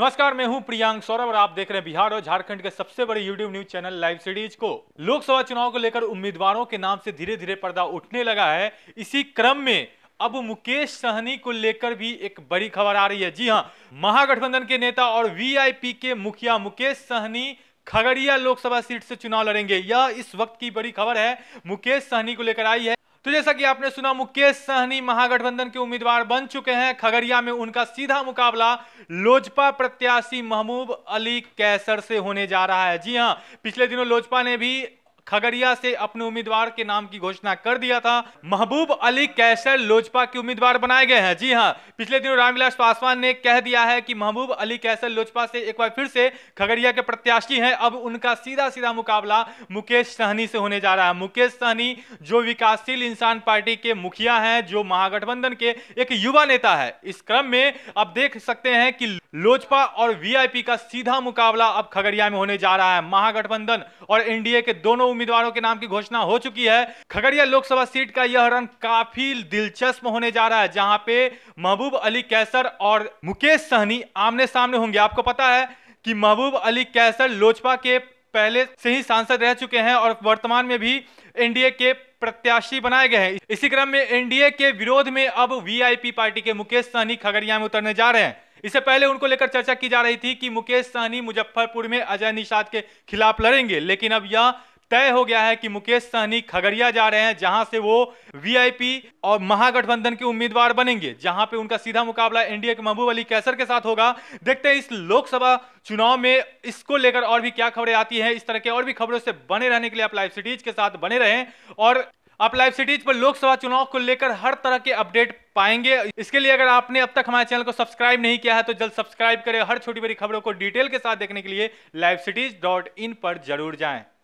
नमस्कार मैं हूं प्रियांक सौरभ और आप देख रहे हैं बिहार और झारखंड के सबसे बड़े YouTube news channel live series को लोकसभा चुनाव को लेकर उम्मीदवारों के नाम से धीरे धीरे पर्दा उठने लगा है इसी क्रम में अब मुकेश सहनी को लेकर भी एक बड़ी खबर आ रही है जी हाँ महागठबंधन के नेता और वी के मुखिया मुकेश सहनी खगड़िया लोकसभा सीट से चुनाव लड़ेंगे यह इस वक्त की बड़ी खबर है मुकेश सहनी को लेकर आई है तो जैसा कि आपने सुना मुकेश सहनी महागठबंधन के उम्मीदवार बन चुके हैं खगड़िया में उनका सीधा मुकाबला लोजपा प्रत्याशी महमूब अली कैसर से होने जा रहा है जी हां पिछले दिनों लोजपा ने भी खगड़िया से अपने उम्मीदवार के नाम की घोषणा कर दिया था महबूब अली कैसर लोजपा के उम्मीदवार बनाए गए हैं जी हाँ पिछले दिनों रामविलास पासवान ने कह दिया है कि महबूब अली कैसर लोजपा से एक बार फिर से खगड़िया के प्रत्याशी हैं अब उनका सीधा सीधा मुकाबला मुकेश सहनी से होने जा रहा है मुकेश सहनी जो विकासशील इंसान पार्टी के मुखिया है जो महागठबंधन के एक युवा नेता है इस क्रम में आप देख सकते हैं कि लोजपा और वीआईपी का सीधा मुकाबला अब खगड़िया में होने जा रहा है महागठबंधन और एनडीए के दोनों उम्मीदवारों के नाम की घोषणा हो चुकी है खगड़िया लोकसभा सीट का यह रन काफी दिलचस्प होने जा रहा है जहां पे महबूब अली कैसर और मुकेश सहनी आमने सामने होंगे आपको पता है कि महबूब अली कैसर लोजपा के पहले से ही सांसद रह चुके हैं और वर्तमान में भी एनडीए के प्रत्याशी बनाए गए हैं इसी क्रम में एनडीए के विरोध में अब वीआईपी पार्टी के मुकेश सहनी खगड़िया में उतरने जा रहे हैं इससे पहले उनको लेकर चर्चा की जा रही थी कि मुकेश सहनी मुजफ्फरपुर में अजय निषाद के खिलाफ लड़ेंगे लेकिन अब यह तय हो गया है कि मुकेश सहनी खगड़िया जा रहे हैं जहां से वो वीआईपी और महागठबंधन के उम्मीदवार बनेंगे जहां पे उनका सीधा मुकाबला एनडीए के महबूब अली कैसर के साथ होगा देखते हैं इस लोकसभा चुनाव में इसको लेकर और भी क्या खबरें आती हैं इस तरह के और भी खबरों से बने रहने के लिए आप लाइव सिटीज के साथ बने रहें और आप लाइव सिटीज पर लोकसभा चुनाव को लेकर हर तरह के अपडेट पाएंगे इसके लिए अगर आपने अब तक हमारे चैनल को सब्सक्राइब नहीं किया है तो जल्द सब्सक्राइब करें हर छोटी बड़ी खबरों को डिटेल के साथ देखने के लिए लाइव सिटीज डॉट इन पर जरूर जाएं